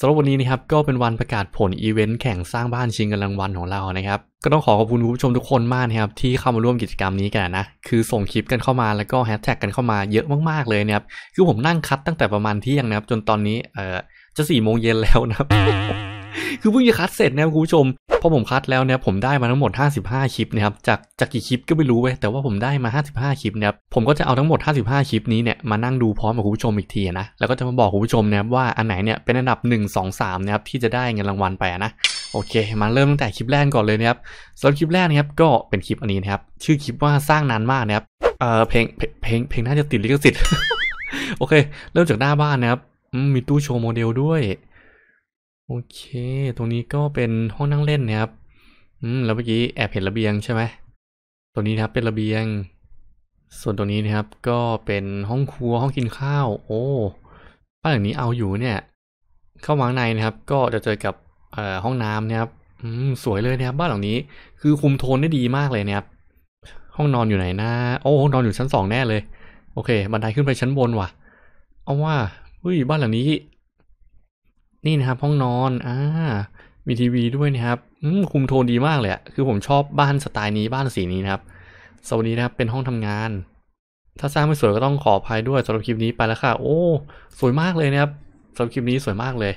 สำหรับวันนี้นะครับก็เป็นวันประกาศผลอีเวนต์แข่งสร้างบ้านชิงเงินรางวัลของเรานะครับก็ต้องขอขอบคุณผู้ชมทุกคนมากนะครับที่เข้ามาร่วมกิจกรรมนี้กันนะคือส่งคลิปกันเข้ามาแล้วก็แฮชแท็กกันเข้ามาเยอะมากๆเลยนะครับคือผมนั่งคัดตั้งแต่ประมาณเที่ยงนะครับจนตอนนี้เอ่อจะสี่โมงเย็นแล้วนะครับคือเพิ่งจะคัดเสร็จนะครับคุณผู้ชมพอผมคัดแล้วเนี่ยผมได้มาทั้งหมด 55 คลิปนะครับจากจากกี่คลิปก็ไม่รู้เว้ยแต่ว่าผมได้มา 55 คลิปนะครับผมก็จะเอาทั้งหมด 55 คลิปนี้เนี่ยมานั่งดูพร้อมกับคุณผู้ชมอีกทีนะแล้วก็จะมาบอกคุณผู้ชมนะครับว่าอันไหนเนี่ยเป็นอันดับ1 2 3นะครับที่จะได้เงินรางวัลไปนะโอเคมาเริ่มตั้งแต่คลิปแรกก่อนเลยนะครับสำหรับคลิปแรกนะครับก็เป็นคลิปอันนี้นะครับชื่อคลิปว่าสร้างนานมากนะครับเออเพลงเพลงเพลงน่าจะติดลิขสิทธิ์โอเค เริ่มจากหน้าบ้านนะครับมีตู้โชว์โมเดลด้วยโอเค ตรงนี้ก็เป็นห้องนั่งเล่นนะครับ อืม แล้วเมื่อกี้แอบเห็นระเบียงใช่ไหมตรงนี้นะครับเป็นระเบียง ส่วนตรงนี้นะครับ ก็เป็นห้องครัวห้องกินข้าว โอ้บ้านหลังนี้เอาอยู่เนี่ย เข้ามางในนะครับ ก็จะเจอกับเอ่อห้องน้ำนะครับ อืม สวยเลยนะครับบ้านหลังนี้ คือคุมโทนได้ดีมากเลยนะครับห้องนอนอยู่ไหนนะ โอ้ ห้องนอนอยู่ชั้นสองแน่เลย โอเค บันไดขึ้นไปชั้นบนว่ะ เอาว่าเฮ้ย บ้านหลังนี้นี่นะครับห้องนอน อ่า มีทีวีด้วยนะครับ อืคุมโทนดีมากเลยอะคือผมชอบบ้านสไตล์นี้บ้านสีนี้นะครับสวัสดีนะครับ เป็นห้องทำงาน ถ้าสร้างไม่สวยก็ต้องขออภัยด้วยสำหรับคลิปนี้ไปแล้วค่ะ โอ้ สวยมากเลยนะครับสำหรับคลิปนี้สวยมากเลย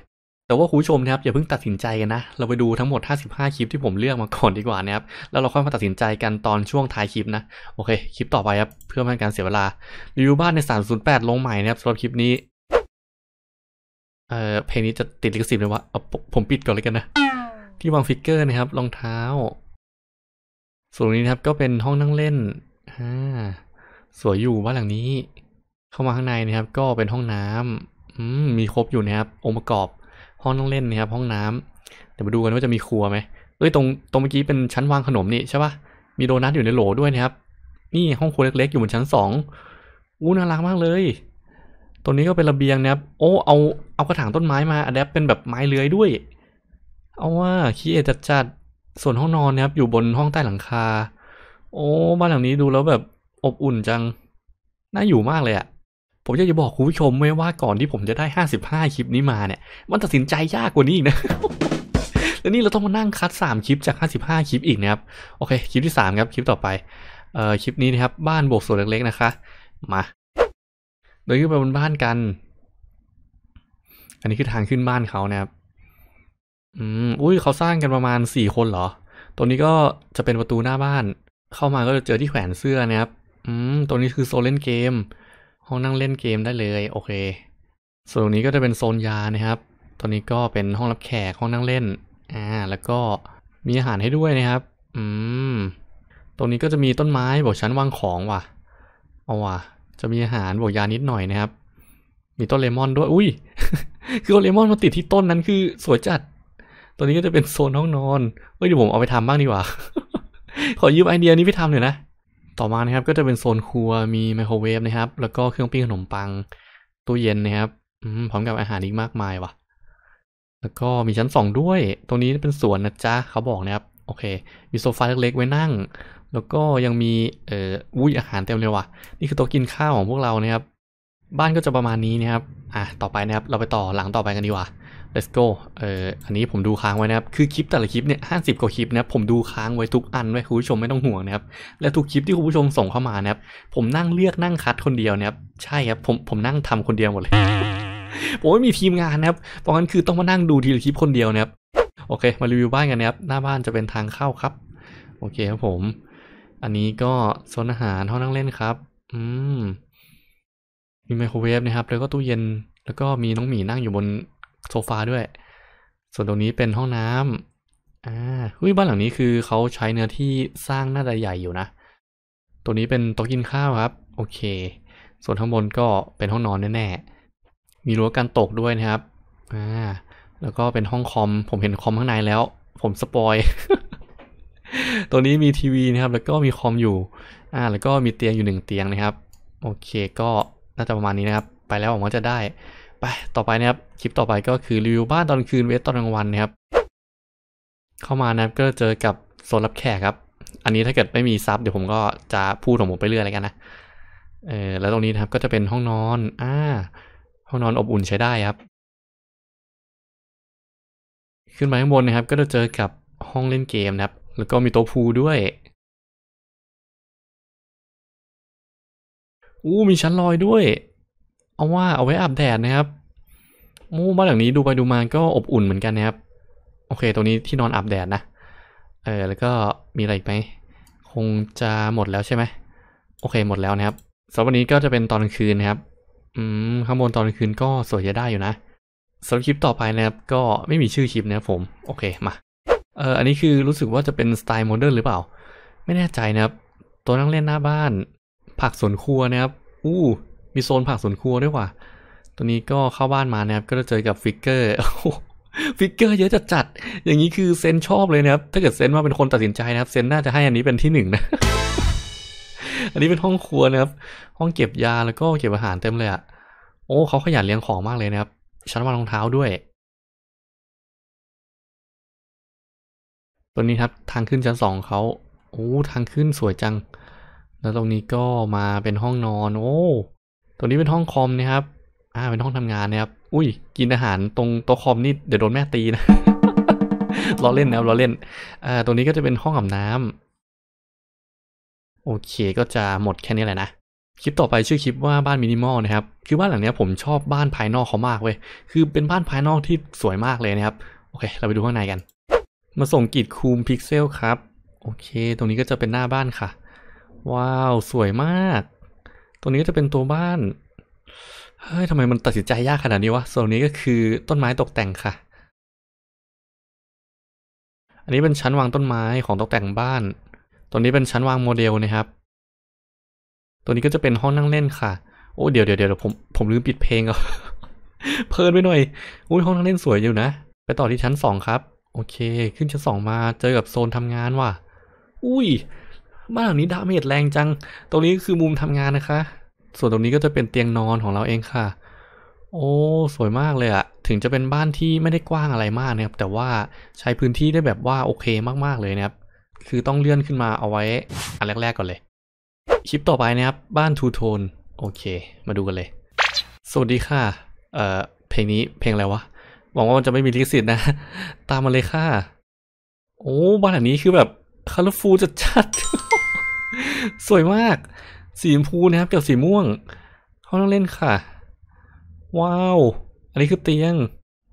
แต่ว่าคุณชมนะครับอย่าเพิ่งตัดสินใจกันนะ เราไปดูทั้งหมด 55 คลิป ที่ผมเลือกมาก่อนดีกว่านะครับ แล้วเราค่อยมาตัดสินใจกันตอนช่วงท้ายคลิปนะ โอเค คลิปต่อไปครับ เพื่อไม่ให้การเสียเวลา รีวิวบ้านใน 308ลงใหม่นะครับสำหรับคลิปนี้เออเพลงนี้จะติดลิขสิทธิ์เลยวะเอาผมปิดก่อนเลยกันนะที่วางฟิกเกอร์นะครับรองเท้า ส่วนนี้นะครับ ก็เป็นห้องนั่งเล่นฮ่าสวยอยู่บ้านหลังนี้ เข้ามาข้างในนะครับ ก็เป็นห้องน้ำอืมมีครบอยู่นะครับองค์ประกอบ ห้องนั่งเล่นนะครับห้องน้ำเดี๋ยวมาดูกันว่าจะมีครัวไหมเอ้ยตรงตรงเมื่อกี้เป็นชั้นวางขนมนี่ใช่ปะมีโดนัทอยู่ในโหลด้วยนะครับนี่ห้องครัวเล็ก ๆ อยู่บนชั้นสองอู้น่ารักมากเลยตรงนี้ก็เป็นระเบียงนะครับ โอ้ เอา เอากระถางต้นไม้มาอัดแอปเป็นแบบไม้เลื้อยด้วย เอาว่า คีเอจัดจัดส่วนห้องนอนนะครับ อยู่บนห้องใต้หลังคา โอ้ บ้านหลังนี้ดูแล้วแบบอบอุ่นจัง น่าอยู่มากเลยอะ ผมอยากจะบอกคุณผู้ชมไว้ว่าก่อนที่ผมจะได้ 55 คลิปนี้มาเนี่ย มันตัดสินใจยากกว่านี้อีกนะ แล้วนี่เราต้องมานั่งคัด 3 คลิปจาก 55 คลิปอีกนะครับ โอเค คลิปที่ 3 ครับ คลิปต่อไป เอ่อ คลิปนี้นะครับ บ้านบวกส่วนเล็กๆ นะคะ มาเดินขึ้นไปบนบ้านกัน อันนี้คือทางขึ้นบ้านเขานะครับ อืม อุ้ย เขาสร้างกันประมาณสี่คนเหรอ ตรงนี้ก็จะเป็นประตูหน้าบ้าน เข้ามาก็จะเจอที่แขวนเสื้อนะครับ อืมตรงนี้คือโซนเล่นเกม ห้องนั่งเล่นเกมได้เลย โอเค ส่วนตรงนี้ก็จะเป็นโซนยานะครับตรงนี้ก็เป็นห้องรับแขก ห้องนั่งเล่น อ่า แล้วก็มีอาหารให้ด้วยนะครับ อืม ตรงนี้ก็จะมีต้นไม้บอกชั้นวางของว่ะ เอาว่ะจะมีอาหารบวกยานิดหน่อยนะครับ มีต้นเลมอนด้วย อุ้ย คือเลมอนมาติดที่ต้นนั้นคือสวยจัดตัวนี้ก็จะเป็นโซนห้องนอนเฮ้ยเดี๋ยวผมเอาไปทำบ้างดีกว่า ขอยืมไอเดียนี้ไปทำหน่อยนะ ต่อมานะครับ ก็จะเป็นโซนครัว มีไมโครเวฟนะครับ แล้วก็เครื่องปิ้งขนมปัง ตู้เย็นนะครับพร้อมกับอาหารอีกมากมายว่ะ แล้วก็มีชั้นสองด้วย ตรงนี้เป็นสวนนะจ๊ะเขาบอกนะครับ โอเค มีโซฟาเล็กๆไว้นั่งแล้วก็ยังมีเอ่ออุ้ยอาหารเต็มเลยว่ะ นี่คือโต๊ะกินข้าวของพวกเรานะครับบ้านก็จะประมาณนี้นะครับอ่ะต่อไปนะครับเราไปต่อหลังต่อไปกันดีกว่า let's go เอ่ออันนี้ผมดูค้างไว้นะครับคือคลิปแต่ละคลิปเนี่ยห้าสิบกว่าคลิปนะครับผมดูค้างไว้ทุกอันไว้คุณผู้ชมไม่ต้องห่วงนะครับและทุกคลิปที่คุณผู้ชมส่งเข้ามานะครับผมนั่งเลือกนั่งคัดคนเดียวนะครับใช่ครับผมผมนั่งทำคนเดียวหมดเลยผมไม่มีทีมงานนะครับเพราะงั้นคือต้องมานั่งดูทีละคลิปคนเดียวนะครับโอเค มารีวิวบ้านกันนะครับหน้าบ้านจะเป็นทางเข้าครับโอเค ครับผมอันนี้ก็โซนอาหารห้องนั่งเล่นครับ อืม มีไมโครเวฟนะครับ แล้วก็ตู้เย็นแล้วก็มีน้องหมีนั่งอยู่บนโซฟาด้วย ส่วนตรงนี้เป็นห้องน้ำอ่าเฮ้ยบ้านหลังนี้คือเขาใช้เนื้อที่สร้างหน้าตาใหญ่อยู่นะ ตัวนี้เป็นโต๊ะกินข้าวครับ โอเค ส่วนข้างบนก็เป็นห้องนอนแน่ๆ มีรั้วกันตกด้วยนะครับ อ่าแล้วก็เป็นห้องคอม ผมเห็นคอมข้างในแล้ว ผมสปอยตัวนี้มีทีวีนะครับ แล้วก็มีคอมอยู่ อ่า แล้วก็มีเตียงอยู่หนึ่งเตียงนะครับ โอเคก็น่าจะประมาณนี้นะครับ ไปแล้วหวังว่าจะได้ ไปต่อไปนะครับ คลิปต่อไปก็คือรีวิวบ้านตอนคืนเวทตอนกลางวันนะครับ เข้ามานะครับ ก็เจอกับโซนรับแขกครับ อันนี้ถ้าเกิดไม่มีซับเดี๋ยวผมก็จะพูดของผมไปเรื่อยอะไรกันนะเออแล้วตรงนี้นะครับก็จะเป็นห้องนอน อ่า ห้องนอนอบอุ่นใช้ได้ครับ ขึ้นมาข้างบนนะครับ ก็จะเจอกับห้องเล่นเกมนะครับแล้วก็มีโต๊ะพูด้วย อู้มีชั้นลอยด้วย เอาว่า เอาไว้อาบแดดนะครับมูบ้านหลังนี้ดูไปดูมาก็อบอุ่นเหมือนกันนะครับ โอเค ตรงนี้ที่นอนอาบแดดนะ เออแล้วก็มีอะไรอีกไหมคงจะหมดแล้วใช่ไหม โอเคหมดแล้วนะครับสำหรับวันนี้ก็จะเป็นตอนกลางคืนนะครับ อืมข้างบนตอนกลางคืนก็สวยจะได้อยู่นะสำหรับคลิปต่อไปนะครับ ก็ไม่มีชื่อคลิปนะครับผม โอเคมาเอออันนี้คือรู้สึกว่าจะเป็นสไตล์โมเดิร์นหรือเปล่า ไม่แน่ใจนะครับตัวนั่งเล่นหน้าบ้าน ผักสวนครัวนะครับอู้ มีโซนผักสวนครัวด้วยว่ะตัวนี้ก็เข้าบ้านมานะครับ ก็จะเจอกับฟิกเกอร์ฟิกเกอร์เยอะจัดจัดอย่างนี้คือเซนชอบเลยนะครับถ้าเกิดเซนมาเป็นคนตัดสินใจนะครับเซนน่าจะให้อันนี้เป็นที่หนึ่งนะ อันนี้เป็นห้องครัวนะครับห้องเก็บยาแล้วก็เก็บอาหารเต็มเลยอะ่ะโอ้เขาขยันเลี้ยงของมากเลยนะครับชั้นวางรองเท้าด้วยตัวนี้ครับทางขึ้นชั้นสองเขาโอ้ทางขึ้นสวยจัง แล้วตรงนี้ก็มาเป็นห้องนอน โอ้ตัวนี้เป็นห้องคอมนะครับ อ่า เป็นห้องทำงานนะครับ อุ้ย กินอาหารตรงโต๊ะคอมนี่ เดี๋ยวโดนแม่ตีนะล้อเล่นนะเราล้อเล่นอ่าตรงนี้ก็จะเป็นห้องอาบน้ำ โอเคก็จะหมดแค่นี้แหละนะ คลิปต่อไปชื่อคลิปว่าบ้านมินิมอลนะครับ คือบ้านหลังนี้ผมชอบบ้านภายนอกเขามากเว้ย คือเป็นบ้านภายนอกที่สวยมากเลยนะครับ โอเค เราไปดูข้างในกันมาส่งกรีดคูมพิกเซลครับ โอเคตรงนี้ก็จะเป็นหน้าบ้านค่ะ ว้าว สวยมาก ตรงนี้ก็จะเป็นตัวบ้านเฮ้ยทำไมมันตัดสินใจยากขนาดนี้วะส่วนนี้ก็คือต้นไม้ตกแต่งค่ะ อันนี้เป็นชั้นวางต้นไม้ของตกแต่งบ้านตรงนี้เป็นชั้นวางโมเดลนะครับ ตัวนี้ก็จะเป็นห้องนั่งเล่น ค่ะโอ้เดี๋ยวเดี๋ยวเดี๋ยวผมผมลืมปิดเพลงอ่ะเพลินไปหน่อยอุ้ยห้องนั่งเล่นสวยอยู่นะไปต่อที่ชั้นสองครับโอเคขึ้นชั้นสองมาเจอกับโซนทำงานว่ะ อุ้ยบ้านหลังนี้ดาเมจแรงจัง ตรงนี้คือมุมทำงานนะคะ ส่วนตรงนี้ก็จะเป็นเตียงนอนของเราเองค่ะ โอ้ สวยมากเลยอะถึงจะเป็นบ้านที่ไม่ได้กว้างอะไรมากนะครับ แต่ว่าใช้พื้นที่ได้แบบว่าโอเคมากๆเลยนะครับ คือต้องเลื่อนขึ้นมาเอาไว้ อันแรก ๆก่อนเลยคลิปต่อไปนะครับบ้านทูโทนโอเค มาดูกันเลย สวัสดีค่ะ เอ่อเพลงนี้เพลงอะไรวะหวังว่ามันจะไม่มีลิขสิทธิ์นะ ตามมาเลยค่ะ โอ้บ้านหลังนี้คือแบบคาร์ฟูจัดจัด สวยมาก สีชมพูนะครับกับสีม่วง ห้องนั่งเล่นค่ะ ว้าว อันนี้คือเตียง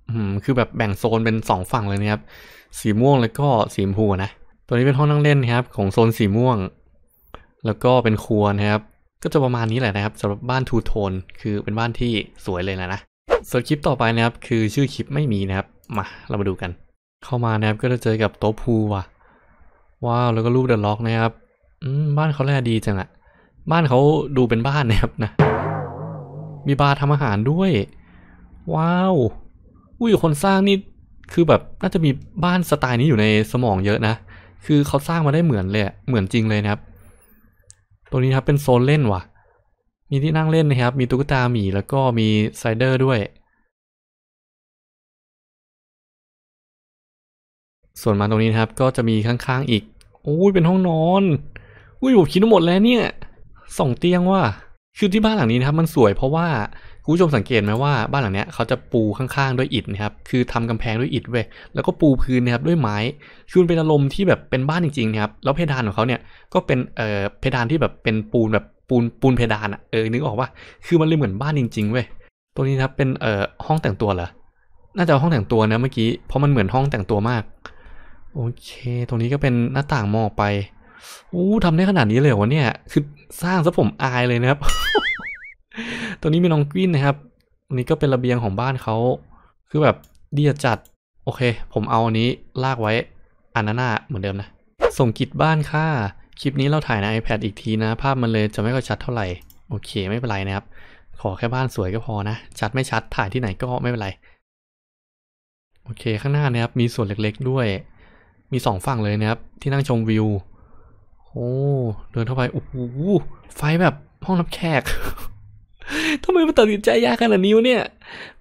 อืม คือแบบแบ่งโซนเป็นสองฝั่งเลยนะครับ สีม่วงแล้วก็สีชมพูนะ ตัวนี้เป็นห้องนั่งเล่นนะครับ ของโซนสีม่วง แล้วก็เป็นครัวนะครับ ก็จะประมาณนี้แหละนะครับสำหรับบ้านทูโทน คือเป็นบ้านที่สวยเลยนะนะส่วนคลิปต่อไปนะครับคือชื่อคลิปไม่มีนะครับมาเรามาดูกัน เข้ามานะครับก็จะเจอกับโต๊ะพูว่ะว้าวแล้วก็รูปเดอะล็อกนะครับบ้านเขาแลดีจังอะบ้านเขาดูเป็นบ้านนะครับนะมีบาร์ทำอาหารด้วย ว้าวอุ้ยคนสร้างนี่คือแบบ น่าจะมีบ้านสไตล์นี้อยู่ในสมองเยอะนะคือเขาสร้างมาได้เหมือนเลยเหมือนจริงเลยนะครับตรงนี้ครับเป็นโซนเล่นว่ะมีที่นั่งเล่นนะครับ มีตุ๊กตาหมีแล้วก็มีไซเดอร์ด้วย ส่วนมาตรงนี้นะครับ ก็จะมีข้างๆอีกโอ้ยเป็นห้องนอน อุ้ยผมคิดหมดแล้วเนี่ย สองเตียงว่ะคือที่บ้านหลังนี้นะครับมันสวยเพราะว่าคุณผู้ชมสังเกตไหมว่าบ้านหลังเนี้ยเขาจะปูข้างๆ ด้วยอิฐนะครับ คือทำกำแพงด้วยอิฐเว้ย แล้วก็ปูพื้นนะครับด้วยไม้คือเป็นอารมณ์ที่แบบเป็นบ้านจริงๆนะครับ แล้วเพดานของเขาเนี่ยก็เป็นเอ่อเพดานที่แบบเป็นปูนแบบปูนปูนเพดานอะเออนึกออกว่าคือมันเลยเหมือนบ้านจริงๆเว้ยตัวนี้นะเป็นเอ่อห้องแต่งตัวเหรอน่าจะห้องแต่งตัวนะ เมื่อกี้เพราะมันเหมือนห้องแต่งตัวมากโอเค ตรงนี้ก็เป็นหน้าต่างมองไปอู้ทำได้ขนาดนี้เลยวะเนี่ย คือสร้างซะผมอายเลยนะครับตัวนี้มีน้องกวินนะครับอันนี้ก็เป็นระเบียงของบ้านเขาคือแบบดีจัด โอเค ผมเอาอันนี้ลากไว้อันนั้นเหมือนเดิมนะส่งกิจบ้านค่ะคลิปนี้เราถ่ายใน iPad อีกทีนะภาพมันเลยจะไม่ค่อยชัดเท่าไหร่โอเค ไม่เป็นไรนะครับ ขอแค่บ้านสวยก็พอนะ ชัดไม่ชัดถ่ายที่ไหนก็ไม่เป็นไร โอเค ข้างหน้านะครับมีส่วนเล็กๆด้วย มีสองฝั่งเลยนะครับ ที่นั่งชมวิวโอ้เดินเข้าไปโอ้โหไฟแบบห้องรับแขกทำไมมันตัดสินใจยากขนาดนี้วะเนี่ย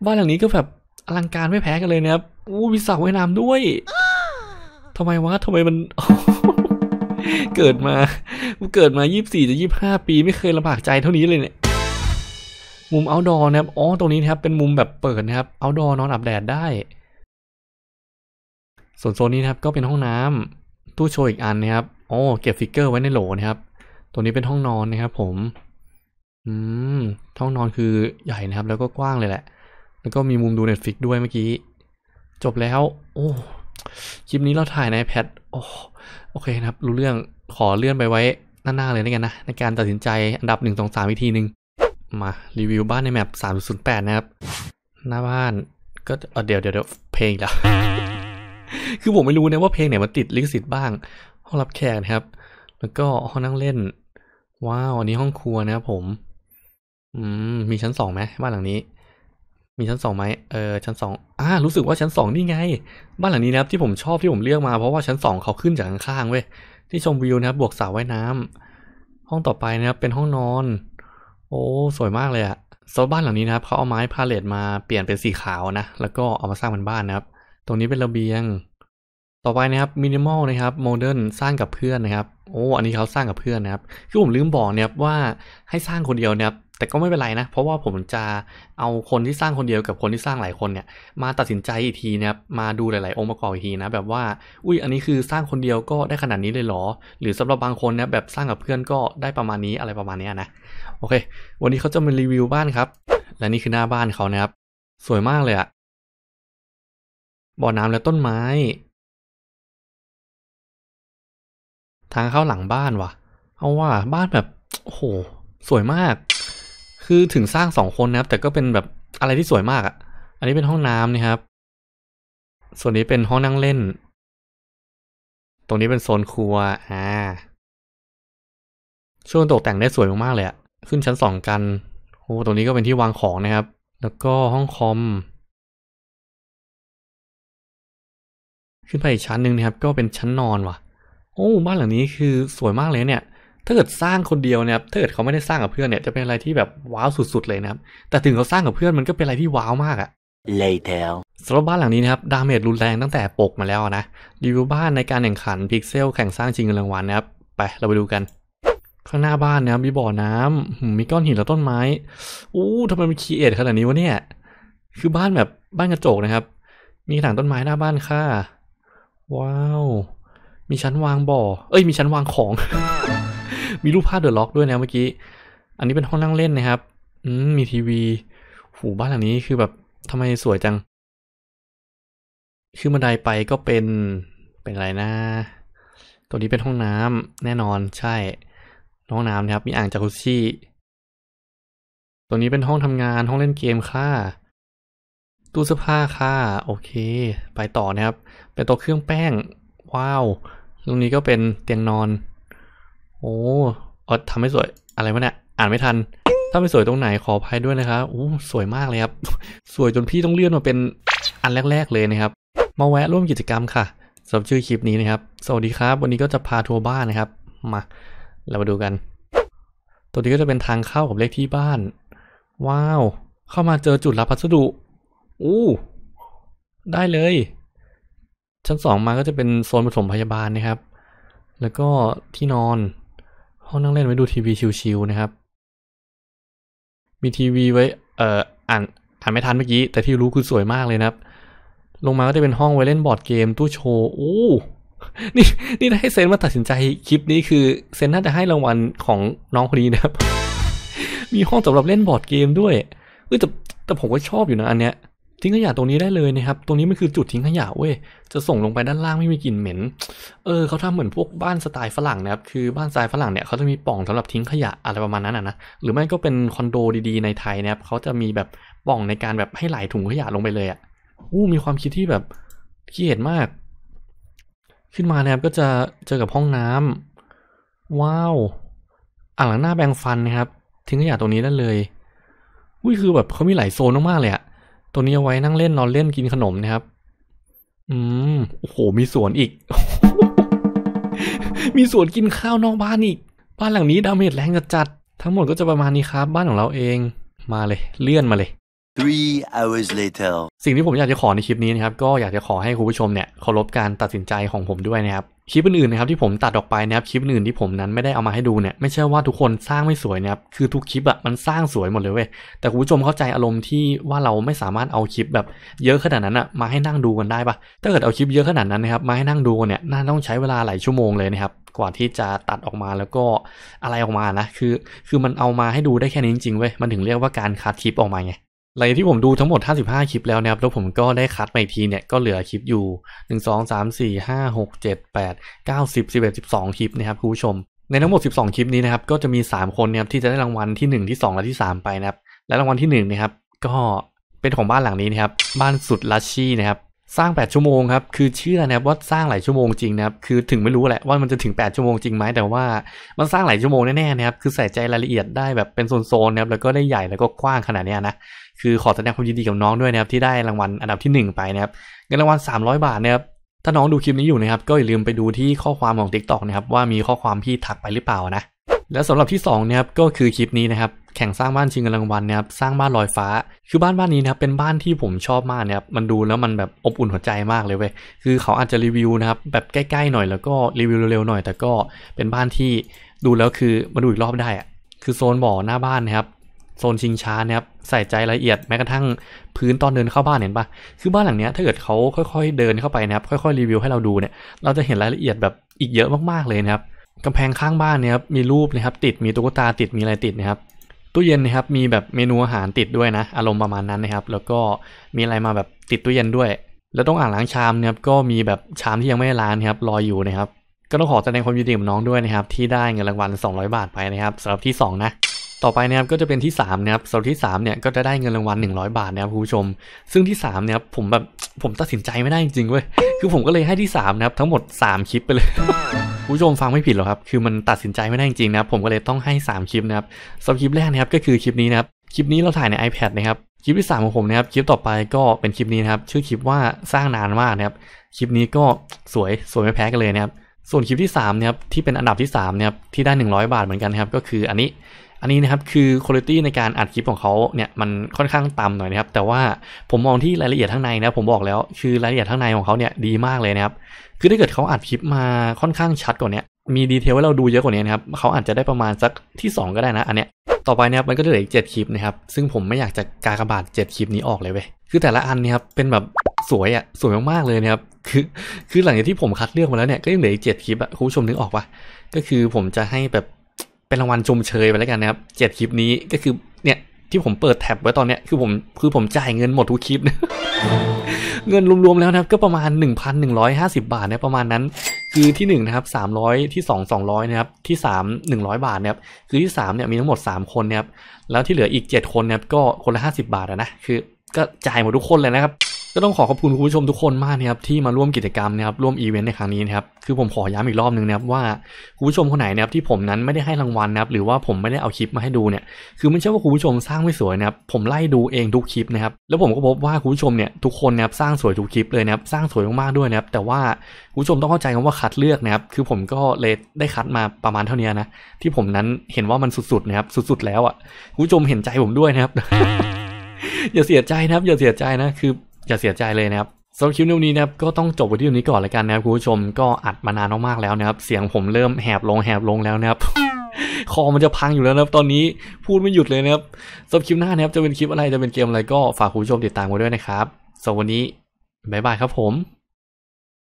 บ้านหลังนี้ก็แบบอลังการไม่แพ้กันเลยนะครับอู้มีสระว่ายน้ำด้วยทำไมวะทำไมมันเกิดมากูเกิดมา 24จะ้าปีไม่เคยลำบากใจเท่านี้เลยเนี่ยมุมเอาดอนะครับอ๋อตรงนี้นะครับ เป็นมุมแบบเปิดนะครับ เอาดอนอนอาบแดดได้ ส่วนโซนนี้นะครับ ก็เป็นห้องน้ำตู้โชว์อีกอันนะครับอ๋อเก็บฟิกเกอร์ไว้ในโหลนะครับตัวนี้เป็นห้องนอนนะครับผม อืมห้องนอนคือใหญ่นะครับ แล้วก็กว้างเลยแหละแล้วก็มีมุมดูเน็ตฟิกด้วยเมื่อกี้ จบแล้ว โอ้คลิปนี้เราถ่ายในแพดโอ้โอเคนะครับ รู้เรื่อง ขอเลื่อนไปไว้ หน้าๆเลยนยกันนะ ในการตัดสินใจอันดับ1ามวิธีหนึ่งมารีวิวบ้านในแมป 308 นะครับ หน้าบ้าน ก็ เดี๋ยวเดี๋ยวเดี๋ยวเพลงแล้วคือผมไม่รู้นะว่าเพลงไหนมันติดลิขสิทธิ์บ้าง ห้องรับแขกนะครับ แล้วก็ห้องนั่งเล่น ว้าวอันนี้ห้องครัวนะครับผม อืม มีชั้นสองไหมบ้านหลังนี้มีชั้นสองไหม เออ ชั้นสอง อ่า รู้สึกว่าชั้นสองนี่ไง บ้านหลังนี้นะครับที่ผมชอบที่ผมเลือกมาเพราะว่าชั้นสองเขาขึ้นจากข้างงเว้ย ที่ชมวิวนะครับ บวกสาะว่ายน้ำ ห้องต่อไปนะครับเป็นห้องนอน โอ้ สวยมากเลยอะโซนบ้านหลังนี้นะครับเขาเอาไม้พาเลตมาเปลี่ยนเป็นสีขาวนะ แล้วก็เอามาสร้างเป็นบ้านนะครับ ตรงนี้เป็นระเบียง ต่อไปนะครับมินิมอลนะครับ โมเดิร์นสร้างกับเพื่อนนะครับ โอ้ อันนี้เขาสร้างกับเพื่อนนะครับคือผมลืมบอกนะครับว่าให้สร้างคนเดียวนะครับแต่ก็ไม่เป็นไรนะเพราะว่าผมจะเอาคนที่สร้างคนเดียวกับคนที่สร้างหลายคนเนี่ย มาตัดสินใจอีกทีนะครับมาดูหลายๆองค์ประกอบอีกทีนะแบบว่า อุ้ยอันนี้คือสร้างคนเดียวก็ได้ขนาดนี้เลยหรอ หรือสำหรับบางคนเนี่ยแบบสร้างกับเพื่อนก็ได้ประมาณนี้อะไรประมาณนี้นะโอเค วันนี้เขาจะมารีวิวบ้านครับ และนี่คือหน้าบ้านเขานะครับ สวยมากเลยอะบ่อน้ำและต้นไม้ ทางเข้าหลังบ้านว่ะเอาว่าบ้านแบบโอ้โหสวยมากคือถึงสร้างสองคนนะครับแต่ก็เป็นแบบอะไรที่สวยมากอะ่ะอันนี้เป็นห้องน้ำนะครับ ส่วนนี้เป็นห้องนั่งเล่น ตรงนี้เป็นโซนครัวอ่าช่วงตกแต่งได้สวยมากๆเลยอะ่ะขึ้นชั้นสองกัน โอ้ตรงนี้ก็เป็นที่วางของนะครับ แล้วก็ห้องคอม ขึ้นไปอีกชั้นหนึ่งนะครับ ก็เป็นชั้นนอนว่ะ โอ้ บ้านหลังนี้คือสวยมากเลยเนี่ยถ้าเกิดสร้างคนเดียวเนี่ยถ้าเกิดเขาไม่ได้สร้างกับเพื่อนเนี่ย จะเป็นอะไรที่แบบว้าวสุด ๆ เลยนะครับ แต่ถึงเขาสร้างกับเพื่อนมันก็เป็นอะไรที่ว้าวมากอะ Later สำหรับบ้านหลังนี้นะครับดาเมจรุนแรงตั้งแต่ปกมาแล้วนะ รีวิวบ้านในการแข่งขันพิกเซลแข่งสร้างจริงเงินรางวัลนะครับ ไป เราไปดูกัน ข้างหน้าบ้านนะครับมีบ่อน้ำ มีก้อนหินและต้นไม้ อู้ทำไมมันคีเอทขนาดนี้วะเนี่ย คือบ้านแบบบ้านกระจกนะครับ มีถังต้นไม้หน้าบ้านค่ะ ว้าว มีชั้นวางบ่อ เอ้ย มีชั้นวางของมีรูปภาพเดอะล็อกด้วยนะ เมื่อกี้ อันนี้เป็นห้องนั่งเล่นนะครับ อืมมีทีวี หูบ้านหลังนี้คือแบบทำไมสวยจัง ขึ้นบันไดไปก็เป็น เป็นอะไรนะ ตัวนี้เป็นห้องน้ำ แน่นอน ใช่ ห้องน้ำนะครับ มีอ่างจากุชี่ตัวนี้เป็นห้องทำงานห้องเล่นเกมค่ะตู้เสื้อผ้าค่ะโอเค ไปต่อนะครับ เป็นโต๊ะเครื่องแป้ง ว้าว ตรงนี้ก็เป็นเตียงนอนโอ้ออทำให้สวยอะไรวะเนี่ย อ่านไม่ทันถ้าไม่สวยตรงไหนขออภัยด้วยนะครับ โอ้ สวยมากเลยครับ สวยจนพี่ต้องเลื่อนมาเป็นอันแรกๆเลยนะครับ มาแวะร่วมกิจกรรมค่ะสำหรับชื่อคลิปนี้นะครับ สวัสดีครับ วันนี้ก็จะพาทัวร์บ้านนะครับ มา เรามาดูกัน ตัวนี้ก็จะเป็นทางเข้ากับเลขที่บ้าน ว้าว เข้ามาเจอจุดรับพัสดุ อู้ ได้เลย ชั้นสองมาก็จะเป็นโซนผสมพยาบาลนะครับ แล้วก็ที่นอนห้องนั่งเล่นไว้ดูทีวีชิวๆนะครับ มีทีวีไว้ เอ่อ อ่านอ่านไม่ทันเมื่อกี้ แต่ที่รู้คือสวยมากเลยนะครับ ลงมา ก็จะเป็นห้องไว้เล่นบอร์ดเกม ตู้โชว์โอ้นี่ นี่ให้เซนมาตัดสินใจคลิปนี้คือ เซนน่าจะให้รางวัลของน้องคนนี้นะครับ มีห้องสำหรับเล่นบอร์ดเกมด้วยเอยแต่แต่ผมก็ชอบอยู่นะ อันเนี้ยทิ้งขยะตรงนี้ได้เลยนะครับ ตรงนี้มันคือจุดทิ้งขยะเว้ย จะส่งลงไปด้านล่างไม่มีกลิ่นเหม็น เออ เขาทำเหมือนพวกบ้านสไตล์ฝรั่งนะครับ คือบ้านสไตล์ฝรั่งเนี่ยเขาจะมีป่องสำหรับทิ้งขยะอะไรประมาณนั้นนะ หรือไม่ก็เป็นคอนโดดีๆในไทยนะครับเขาจะมีแบบป่องในการแบบให้ไหลถุงขยะลงไปเลยอะ่ะอู้มีความคิดที่แบบขี้เหร่มาก ขึ้นมานะครับ ก็จะเจอกับห้องน้ำ ว้าว อ่างล้างหน้าแบงฟันนะครับ ทิ้งขยะตรงนี้ได้เลย อุ้ย คือแบบเขามีหลายโซนมากๆเลยอ่ะตัวนี้เอาไว้นั่งเล่นนอนเล่นกินขนมนะครับ อืม โอ้โหมีสวนอีก มีสวนกินข้าวนอกบ้านอีก บ้านหลังนี้ดาเมจแรงจัด ทั้งหมดก็จะประมาณนี้ครับ บ้านของเราเอง มาเลย เลื่อนมาเลย Three hours later สิ่งที่ผมอยากจะขอในคลิปนี้นะครับ ก็อยากจะขอให้คุณผู้ชมเนี่ยเคารพการตัดสินใจของผมด้วยนะครับ คลิปอื่นๆนะครับที่ผมตัดออกไปนะครับ คลิปอื่นที่ผมนั้นไม่ได้เอามาให้ดูเนี่ย ไม่ใช่ว่าทุกคนสร้างไม่สวยนะครับ คือทุกคลิปอะ่ะมันสร้างสวยหมดเลยเว้ย แต่คุณผู้ชมเข้าใจอารมณ์ที่ว่าเราไม่สามารถเอาคลิปแบบ เยอะขนาดนั้นอ่ะมาให้นั่งดูกันได้ปะถ้าเกิดเอาคลิปเยอะขนาดนั้นนะครับมาให้นั่งดูเนี่ยน่าต้องใช้เวลาหลายชั่วโมงเลยนะครับ กว่าที่จะตัดออกมาแล้วก็อะไรออกมานะคือคือมันเอามาให้ดูได้แค่นี้จริงๆเว้ยมันถึงเรียกว่า การคัดคลิปออกมาไงหลังที่ผมดูทั้งหมด 55 คลิปแล้วนะครับแล้วผมก็ได้คัดใหม่ทีเนี่ยก็เหลือคลิปอยู่ 1 2 3 4 5 6 7 8 9 10 11 12คลิปนะครับคุณผู้ชม ในทั้งหมด 12คลิปนี้นะครับก็จะมี 3 คนนะครับที่จะได้รางวัลที่1ที่2และที่ 3 ไปนะครับและรางวัลที่1นะครับก็เป็นของบ้านหลังนี้นะครับบ้านสุดลัชชี่นะครับสร้าง 8 ชั่วโมง ครับ คือเชื่อนะครับว่าสร้าง หลาย ชั่วโมง จริง นะครับ คือ ถึง ไม่รู้ แหละ ว่า มัน จะ ถึง 8 ชั่วโมง จริงไหมแต่ว่า มัน สร้าง หลาย ชั่วโมง แน่ๆนะครับ คือ ใส่ใจ รายละเอียด ได้ แบบ เป็นโซนๆนะครับ แล้วก็ ได้ ใหญ่ แล้วก็ กว้าง ขนาดนี้นะ คือ ขอ แสดง ความยินดี กับ น้อง ด้วย นะครับ ที่ ได้ รางวัล อันดับ ที่ 1 ไป นะครับ เงิน รางวัล300 บาท นะครับ ถ้า น้อง ดู คลิป นี้ อยู่นะครับก็อย่าลืม ไปดูที่ ข้อความของ TikTok นะครับว่ามีข้อความพี่ถักไปหรือเปล่านะและสำหรับที่2นยครับก็คือคลิปนี้นะครับแข่งสร้างบ้านชิงเงินรางวัลนะครับสร้างบ้านลอยฟ้า คือบ้านบ้านนี้นะครับเป็นบ้านที่ผมชอบมากนะครับมันดูแล้วมันแบบอบอุ่นหัวใจมากเลยเว้ยคือเขาอาจจะรีวิวนะครับแบบใกล้ๆหน่อยแล้วก็รีวิวเร็วๆหน่อย แต่ก็เป็นบ้านที่ดูแล้วคือมาดูอีกรอบได้อะคือโซนบ่อหน้าบ้านนะครับโซนชิงช้านะครับใส่ใจรายละเอียดแม้กระทั่งพื้นตอนเดินเข้าบ้านเห็นปะคือบ้านหลังเนี้ยถ้าเกิดเขาค่อย ๆเดินเข้าไปนะครับค่อย ๆรีวิวให้เราดูเนี่ยเราจะเห็นรายละเอียดแบบอีกเยอะมากๆเลยนะครับกำแพงข้างบ้านเนี่ยครับมีรูปนะครับติดมีตุ๊กตาติดมีอะไรติดนะครับตู้เย็นนะครับมีแบบเมนูอาหารติดด้วยนะ อารมณ์ประมาณนั้นนะครับ แล้วก็มีอะไรมาแบบติดตู้เย็นด้วย แล้วต้องอ่างล้างชามเนี่ยก็มีแบบชามที่ยังไม่ล้างนะครับรออยู่นะครับก็ต้องขอแสดงความยินดีกับน้องด้วยนะครับที่ได้เงินรางวัล200 บาทไปนะครับสำหรับที่2นะต่อไปนะครับก็จะเป็นที่3นะครับสำหรับที่3เนี่ยก็จะได้เงินรางวัล100 บาทนะครับคุณผู้ชม ซึ่งที่3เนี่ยผมแบบผมตัดสินใจไม่ได้จริงๆเว้ยคือผมก็เลยให้ที่3นะครับทั้งหมด3คลิปไปเลย ผู้ชมฟังไม่ผิดหรอกครับคือมันตัดสินใจไม่ได้จริงๆนะครับผมก็เลยต้องให้3คลิปนะครับสำหรับคลิปแรกนะครับก็คือคลิปนี้นะครับคลิปนี้เราถ่ายใน iPad นะครับคลิปที่3ของผมนะครับคลิปต่อไปก็เป็นคลิปนี้นะครับชื่อคลิปว่าสร้างนานมากนะครับคลิปนี้ก็สวยสวยไม่แพ้กันเลยนะครับส่วนคลิปที่3นยครับที่เป็นอันดับที่3นยครับที่ได้100บาทเหมือนกันครับก็คืออันนี้อันนี้นะครับคือคุณภาพในการอัดคลิปของเขาเนี่ยมันค่อนข้างต่ำหน่อยนะครับแต่ว่า ผมมองที่รายละเอียดข้างในนะผมบอกแล้วคือรายละเอียดข้างในของเขาเนี่ย ดีมากเลยนะครับคือถ้าเกิดเขาอัดคลิปมาค่อนข้างชัดกว่านี้มีดีเทลให้เราดูเยอะกว่านี้นะครับเขาอาจจะได้ประมาณสักที่ 2 ก็ได้นะอันเนี้ยต่อไปนะครับมันก็จะเหลืออีกเคลิปนะครับซึ่งผมไม่อยากจะกากบาด7คลิปนี้ออกเลยเว้ยคือแต่ละอันเนี่ยครับเป็นแบบสวยอะสวยมากๆเลยนะครับคือคือหลังจากที่ผมคัดเลือกมาแล้วเนี่ยก็ยังเหลืออีกเคลิปอะคุณผู้ชมนึกออกปะก็คือผมจะให้แบบเป็นรางวัลชมเชยไปแล้วกันนะครับเจ็ดคลิปนี้ก็คือเนี่ยที่ผมเปิดแท็บไว้ตอนเนี้ยคือผมคือผมจ่ายเงินหมดทุกคลิปนะเงินรวมๆแล้วนะครับ ก็ประมาณ 1,150 บาทเนี่ยประมาณนั้น คือที่1นะครับ300 ที่ 2 200นะครับที่ 3 100 บาทเนี่ยคือที่3เนี่ยมีทั้งหมด 3 คนนะครับแล้วที่เหลืออีก 7 คนเนี่ยก็คนละ50 บาทนะคือก็จ่ายหมดทุกคนเลยนะครับก็ต้องขอ ขอบคุณคุณ ผู้ชมทุกคนมากนะครับ ที่มาร่วมกิจกรรมนะครับร่วมอีเวนต์ในครั้งนี้นะครับคือผมขอย้ำอีกรอบนึงนะครับว่าคุณผู้ชมคนไหนนะครับที่ผมนั้นไม่ได้ให้รางวัลนะครับหรือว่าผมไม่ได้เอาคลิปมาให้ดูเนี่ย คือไม่ใช่ว่าคุณผู้ชมสร้างไม่สวยนะครับผมไล่ดูเองทุกคลิปนะครับแล้วผมก็พบว่าคุณผู้ชมเนี่ยทุกคนนะครับสร้างสวยทุกคลิปเลยนะครับสร้างสวยมากๆด้วยนะครับแต่ว่าคุณผู้ชมต้องเข้าใจคำว่าคัดเลือกนะครับคือผมก็เลยได้คัดมาประมาณเท่านี้นะที่ผมนั้นเห็นว่ามันสุดๆนะครับสุด ๆ แล้วอ่ะคุณผู้ชมเห็นใจผมด้วยนะครับอย่าเสียใจนะครับ อย่าเสียใจนะคืออย่าเสียใจเลยนะครับสำหรับคลิปนี้นะครับก็ต้องจบไว้ที่ตรงนี้ก่อนลวกันนะครับคุณผู้ชมก็อัดมานานมากๆแล้วนะครับเสียงผมเริ่มแหบลงแหบลงแล้วนะครับคอมันจะพังอยู่แล้วนะครับตอนนี้พูดไม่หยุดเลยนะครับสำหรับคลิปหน้านะครับ จะเป็นคลิปอะไรจะเป็นเกมอะไรก็ฝากคุณผู้ชมติดตามไว้ด้วยนะครับสำหรับวันนี้บ๊ายบายครับ ผม